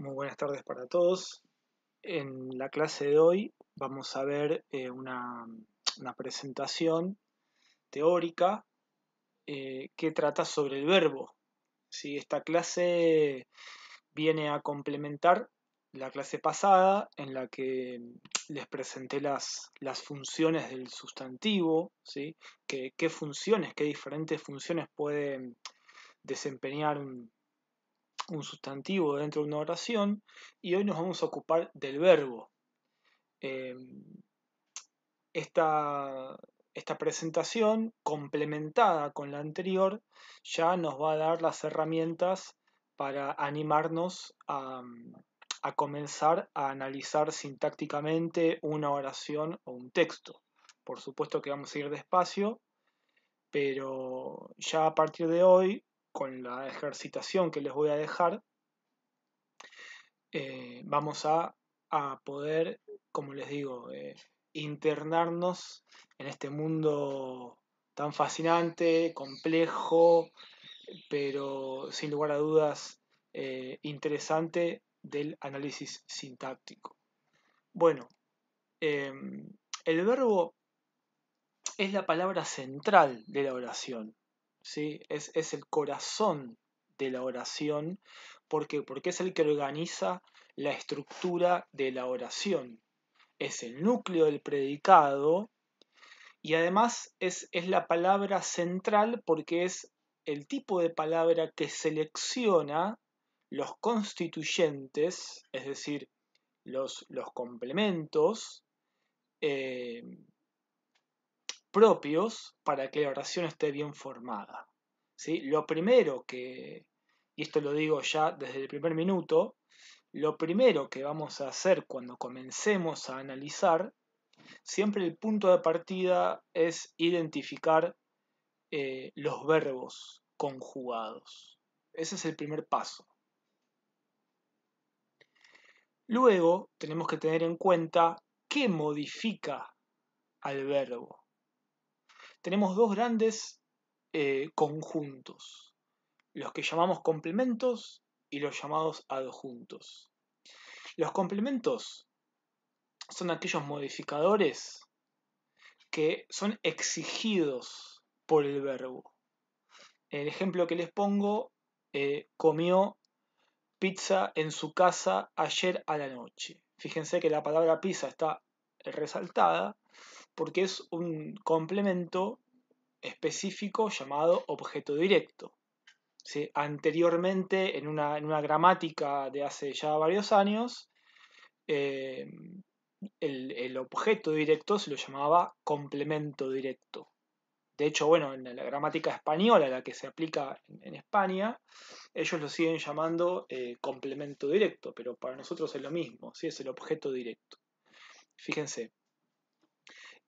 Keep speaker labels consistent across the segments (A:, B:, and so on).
A: Muy buenas tardes para todos. En la clase de hoy vamos a ver eh, una, presentación teórica eh, que trata sobre el verbo. Si Esta clase viene a complementar la clase pasada en la que les presenté las, las funciones del sustantivo, ¿sí? qué funciones, qué diferentes funciones puede desempeñar un, un sustantivo dentro de una oración y hoy nos vamos a ocupar del verbo. Em, esta, presentación, complementada con la anterior, ya nos va a dar las herramientas para animarnos a, a comenzar a analizar sintácticamente una oración o un texto. Por supuesto que vamos a ir despacio, pero ya a partir de hoy con la ejercitación que les voy a dejar, eh, vamos a, poder, como les digo, eh, internarnos en este mundo tan fascinante, complejo, pero sin lugar a dudas eh, interesante del análisis sintáctico. Bueno, em, el verbo es la palabra central de la oración. Es, el corazón de la oración. Porque es el que organiza la estructura de la oración. Es el núcleo del predicado y además es, la palabra central porque es el tipo de palabra que selecciona los constituyentes, es decir, los, los complementos, eh, propios para que la oración esté bien formada. ¿sí? Lo primero que, y esto lo digo ya desde el primer minuto, lo primero que vamos a hacer cuando comencemos a analizar, siempre el punto de partida es identificar eh, los verbos conjugados. Ese es el primer paso. Luego tenemos que tener en cuenta qué modifica al verbo tenemos dos grandes eh, conjuntos, los que llamamos complementos y los llamados adjuntos. Los complementos son aquellos modificadores que son exigidos por el verbo. El ejemplo que les pongo, eh, comió pizza en su casa ayer a la noche. Fíjense que la palabra pizza está resaltada porque es un complemento específico llamado objeto directo. Anteriormente, en una, gramática de hace ya varios años, eh, el, objeto directo se lo llamaba complemento directo. De hecho, bueno, en la gramática española, la que se aplica en, España, ellos lo siguen llamando eh, complemento directo, pero para nosotros es lo mismo, ¿sí? es el objeto directo. Fíjense,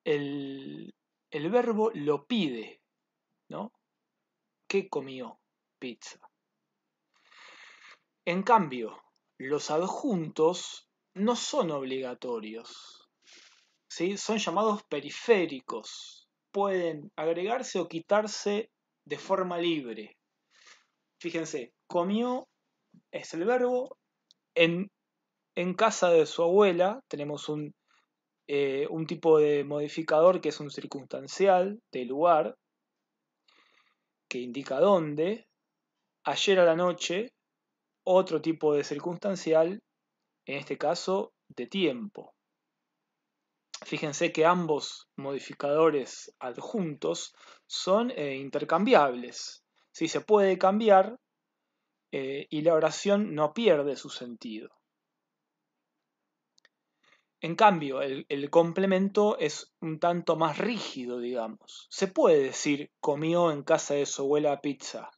A: el, verbo lo pide, ¿no? ¿Qué comió? Pizza. En cambio, los adjuntos no son obligatorios. ¿sí? Son llamados periféricos. Pueden agregarse o quitarse de forma libre. Fíjense, comió es el verbo. En, en casa de su abuela tenemos un eh, un tipo de modificador que es un circunstancial de lugar, que indica dónde. Ayer a la noche, otro tipo de circunstancial, en este caso de tiempo. Fíjense que ambos modificadores adjuntos son eh, intercambiables. Si se puede cambiar eh, y la oración no pierde su sentido. En cambio, el, complemento es un tanto más rígido, digamos. Se puede decir, comió en casa de su abuela pizza.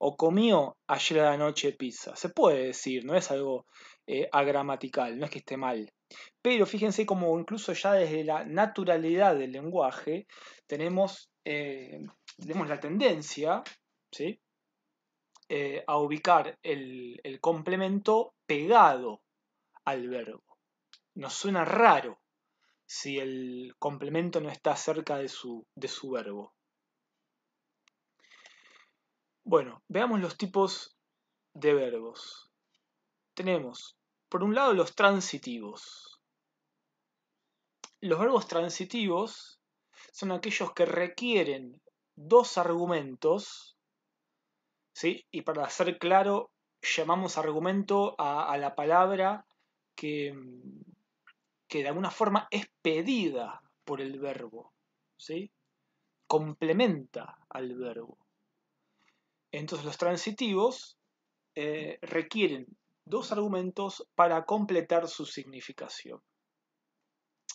A: O comió ayer a la noche pizza. Se puede decir, no es algo eh, agramatical, no es que esté mal. Pero fíjense como incluso ya desde la naturalidad del lenguaje tenemos, eh, la tendencia ¿sí? Eh, a ubicar el complemento pegado al verbo nos suena raro si el complemento no está cerca de su, de su verbo. Bueno, veamos los tipos de verbos. Tenemos, por un lado, los transitivos. Los verbos transitivos son aquellos que requieren dos argumentos, ¿sí? y para ser claro, llamamos argumento a la palabra que, que de alguna forma es pedida por el verbo, ¿sí? complementa al verbo. Entonces los transitivos eh, requieren dos argumentos para completar su significación.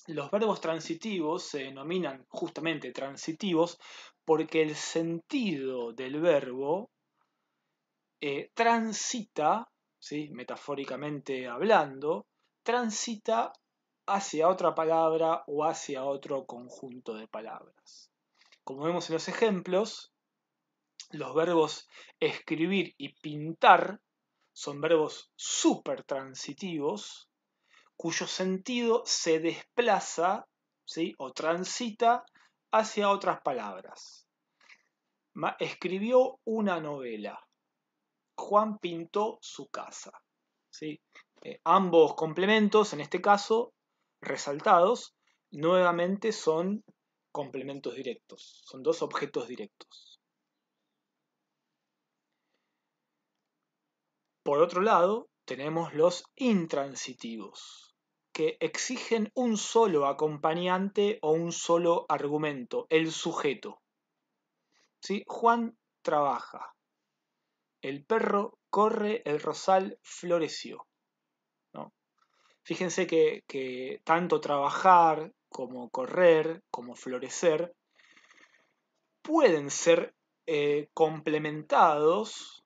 A: Los verbos transitivos se denominan justamente transitivos porque el sentido del verbo eh, transita, ¿sí? metafóricamente hablando, transita hacia otra palabra o hacia otro conjunto de palabras. Como vemos en los ejemplos, los verbos escribir y pintar son verbos súper transitivos cuyo sentido se desplaza o transita hacia otras palabras. escribió una novela. Juan pintó su casa. Eh, ambos complementos, en este caso, resaltados nuevamente son complementos directos, son dos objetos directos. Por otro lado, tenemos los intransitivos, que exigen un solo acompañante o un solo argumento, el sujeto. ¿Sí? Juan trabaja, el perro corre, el rosal floreció. Fíjense que, tanto trabajar como correr, como florecer, pueden ser eh, complementados,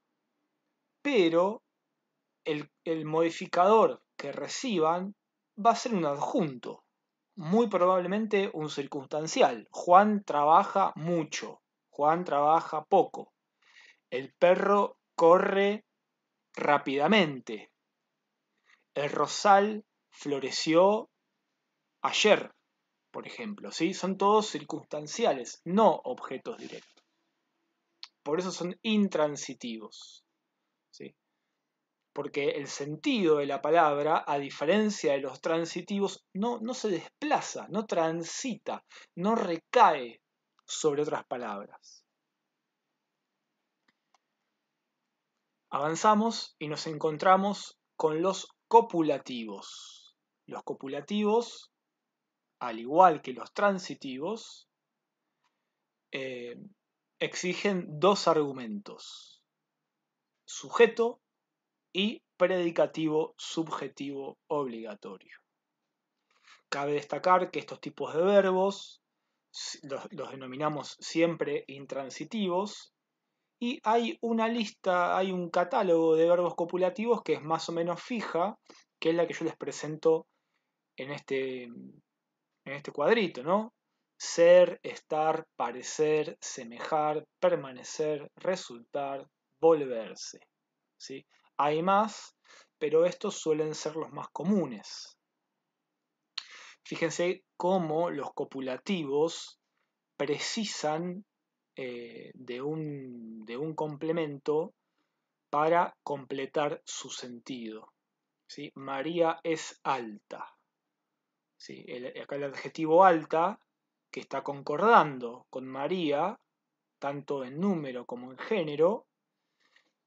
A: pero el, el modificador que reciban va a ser un adjunto, muy probablemente un circunstancial. Juan trabaja mucho, Juan trabaja poco. El perro corre rápidamente. El rosal floreció ayer, por ejemplo. ¿sí? Son todos circunstanciales, no objetos directos. Por eso son intransitivos. ¿sí? Porque el sentido de la palabra, a diferencia de los transitivos, no, no se desplaza, no transita, no recae sobre otras palabras. Avanzamos y nos encontramos con los copulativos. Los copulativos, al igual que los transitivos, eh, exigen dos argumentos, sujeto y predicativo subjetivo obligatorio. Cabe destacar que estos tipos de verbos los, los, denominamos siempre intransitivos y hay una lista, hay un catálogo de verbos copulativos que es más o menos fija, que es la que yo les presento este, en este, cuadrito, ¿no? Ser, estar, parecer, semejar, permanecer, resultar, volverse. ¿sí? Hay más, pero estos suelen ser los más comunes. Fíjense cómo los copulativos precisan eh, de, un, complemento para completar su sentido. María es alta. Sí, el, acá el adjetivo alta, que está concordando con María, tanto en número como en género,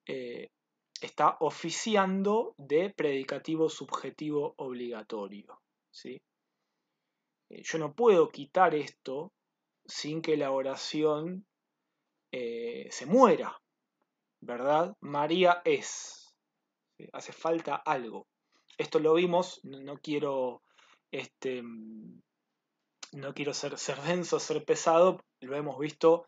A: eh, está oficiando de predicativo subjetivo obligatorio. ¿sí? Eh, yo no puedo quitar esto sin que la oración eh, se muera, ¿verdad? María es. Hace falta algo. Esto lo vimos, no quiero este, mm, no quiero ser, ser denso, ser pesado, lo hemos visto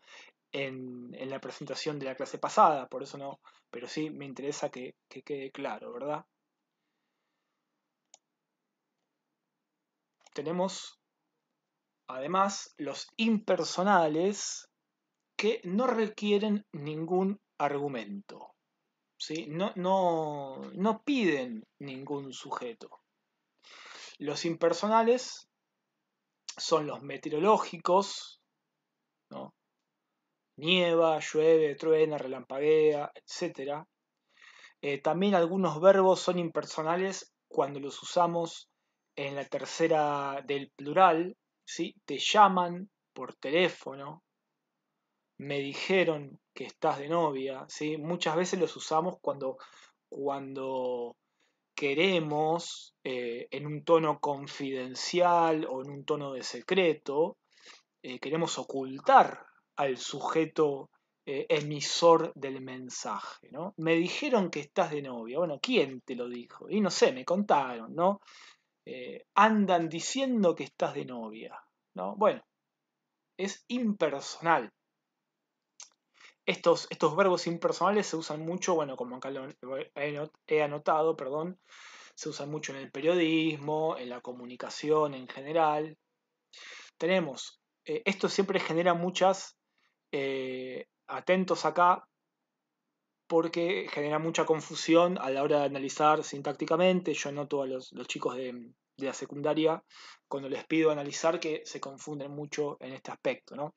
A: en, la presentación de la clase pasada, por eso no, pero sí me interesa que, quede claro, ¿verdad? Tenemos además los impersonales que no requieren ningún argumento, ¿sí? no, no piden ningún sujeto. Los impersonales son los meteorológicos, nieva, llueve, truena, relampaguea, etc. Eh, también algunos verbos son impersonales cuando los usamos en la tercera del plural, ¿sí? te llaman por teléfono, me dijeron que estás de novia, ¿sí? muchas veces los usamos cuando, cuando queremos, eh, en un tono confidencial o en un tono de secreto, eh, queremos ocultar al sujeto eh, emisor del mensaje, ¿no? Me dijeron que estás de novia. Bueno, ¿quién te lo dijo? Y no sé, me contaron, ¿no? andan diciendo que estás de novia, ¿no? Bueno, es impersonal estos, verbos impersonales se usan mucho, bueno, como acá lo he anotado, perdón, se usan mucho en el periodismo, en la comunicación en general. Tenemos, eh, esto siempre genera muchas, eh, atentos acá, porque genera mucha confusión a la hora de analizar sintácticamente. Yo noto a los, chicos de, de, la secundaria, cuando les pido analizar, que se confunden mucho en este aspecto. ¿no?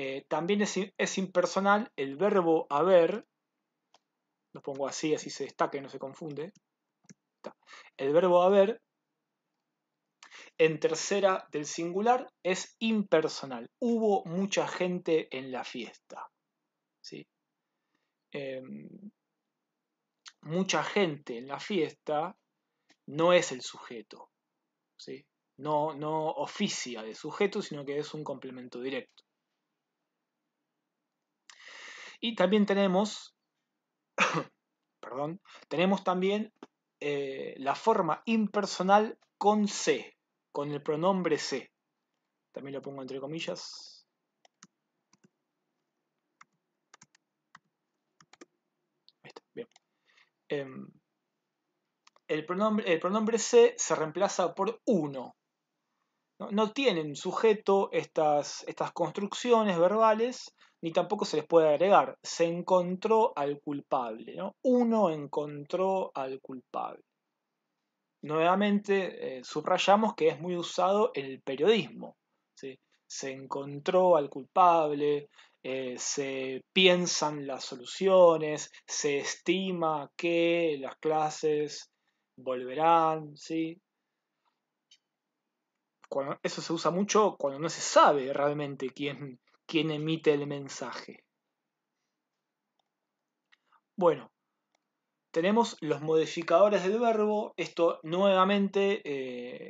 A: Eh, también es, impersonal el verbo haber. Lo pongo así, así se destaca y no se confunde. El verbo haber en tercera del singular es impersonal. Hubo mucha gente en la fiesta. ¿sí? Em, mucha gente en la fiesta no es el sujeto. ¿sí? No, no oficia de sujeto, sino que es un complemento directo. Y también tenemos, perdón, tenemos también eh, la forma impersonal con C, con el pronombre C. También lo pongo entre comillas. bien. Em, el, pronombre, el C se reemplaza por uno. No, no tienen sujeto estas, estas construcciones verbales, ni tampoco se les puede agregar, se encontró al culpable, uno encontró al culpable. Nuevamente eh, subrayamos que es muy usado el periodismo, se encontró al culpable, eh, se piensan las soluciones, se estima que las clases volverán, ¿sí? Cuando, eso se usa mucho cuando no se sabe realmente quién, quien emite el mensaje. Bueno, tenemos los modificadores del verbo. Esto nuevamente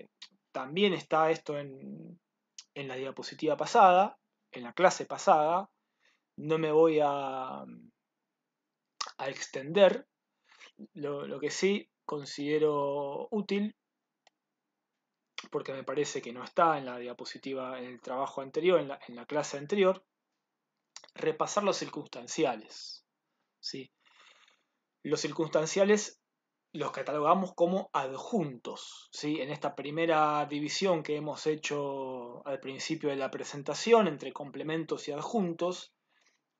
A: eh, también está esto en, la diapositiva pasada, en la clase pasada. No me voy a, a extender. lo, que sí considero útil porque me parece que no está en la diapositiva, en el trabajo anterior, en la, clase anterior, repasar los circunstanciales. Los circunstanciales los catalogamos como adjuntos. ¿sí? En esta primera división que hemos hecho al principio de la presentación entre complementos y adjuntos,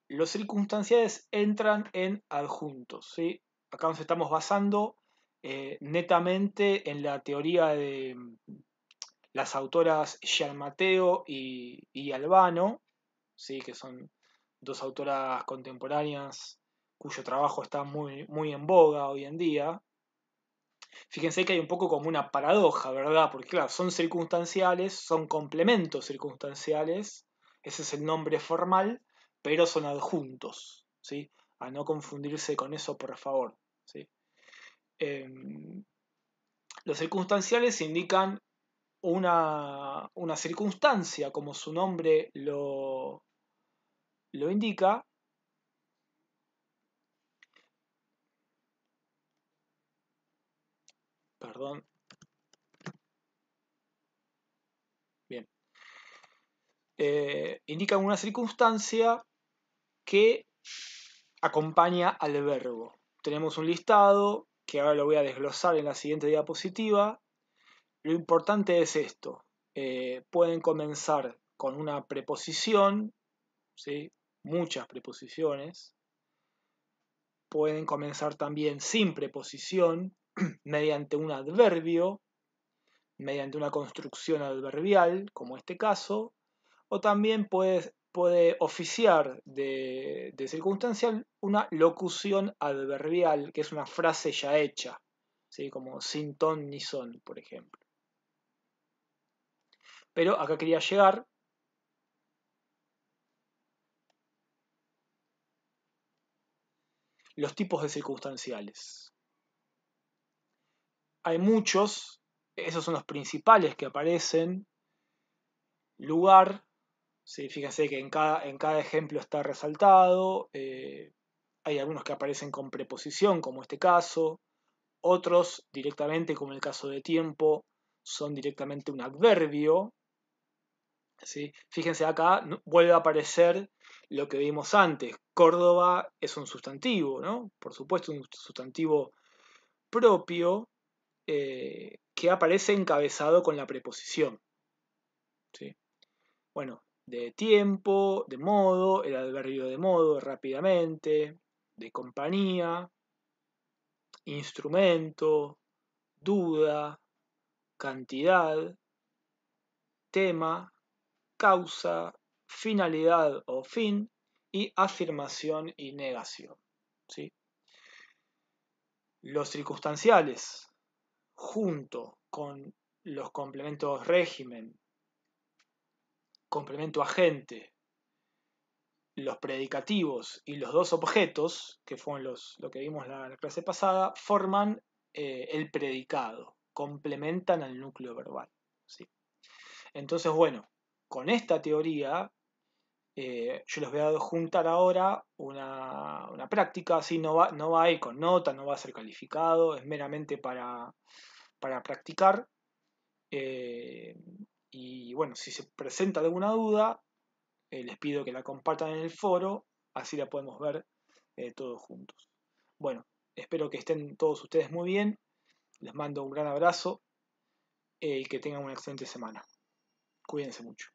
A: los circunstanciales entran en adjuntos. ¿sí? Acá nos estamos basando eh, netamente en la teoría de, las autoras Mateo y, y Albano, ¿sí? que son dos autoras contemporáneas cuyo trabajo está muy, muy en boga hoy en día. Fíjense que hay un poco como una paradoja, ¿verdad? Porque claro, son circunstanciales, son complementos circunstanciales, ese es el nombre formal, pero son adjuntos, ¿sí? A no confundirse con eso, por favor, ¿sí? Em, los circunstanciales indican una, circunstancia, como su nombre lo, lo indica, perdón. Bien. Eh, indica una circunstancia que acompaña al verbo. Tenemos un listado que ahora lo voy a desglosar en la siguiente diapositiva, lo importante es esto. Eh, pueden comenzar con una preposición, ¿sí? muchas preposiciones. Pueden comenzar también sin preposición, mediante un adverbio, mediante una construcción adverbial, como este caso, o también puede, puede oficiar de, de, circunstancial una locución adverbial, que es una frase ya hecha, ¿sí? como sin ton ni son, por ejemplo. Pero acá quería llegar. Los tipos de circunstanciales. Hay muchos, esos son los principales que aparecen. Lugar, fíjense que en cada, en cada, ejemplo está resaltado. Eh, hay algunos que aparecen con preposición, como este caso. Otros directamente, como el caso de tiempo, son directamente un adverbio, Fíjense acá, vuelve a aparecer lo que vimos antes. Córdoba es un sustantivo, ¿no? Por supuesto, un sustantivo propio eh, que aparece encabezado con la preposición. ¿sí? Bueno, de tiempo, de modo, el adverbio de modo, rápidamente, de compañía, instrumento, duda, cantidad, tema, causa, finalidad o fin y afirmación y negación. ¿sí? Los circunstanciales, junto con los complementos régimen, complemento agente, los predicativos y los dos objetos, que fueron los, lo que vimos en la, clase pasada, forman eh, el predicado, complementan al núcleo verbal. Entonces, bueno, con esta teoría, eh, yo les voy a juntar ahora una, práctica, así no va, no a ir con nota, no va a ser calificado, es meramente para, practicar. Eh, y bueno, si se presenta alguna duda, eh, les pido que la compartan en el foro, así la podemos ver todos juntos. Bueno, espero que estén todos ustedes muy bien, les mando un gran abrazo y que tengan una excelente semana. Cuídense mucho.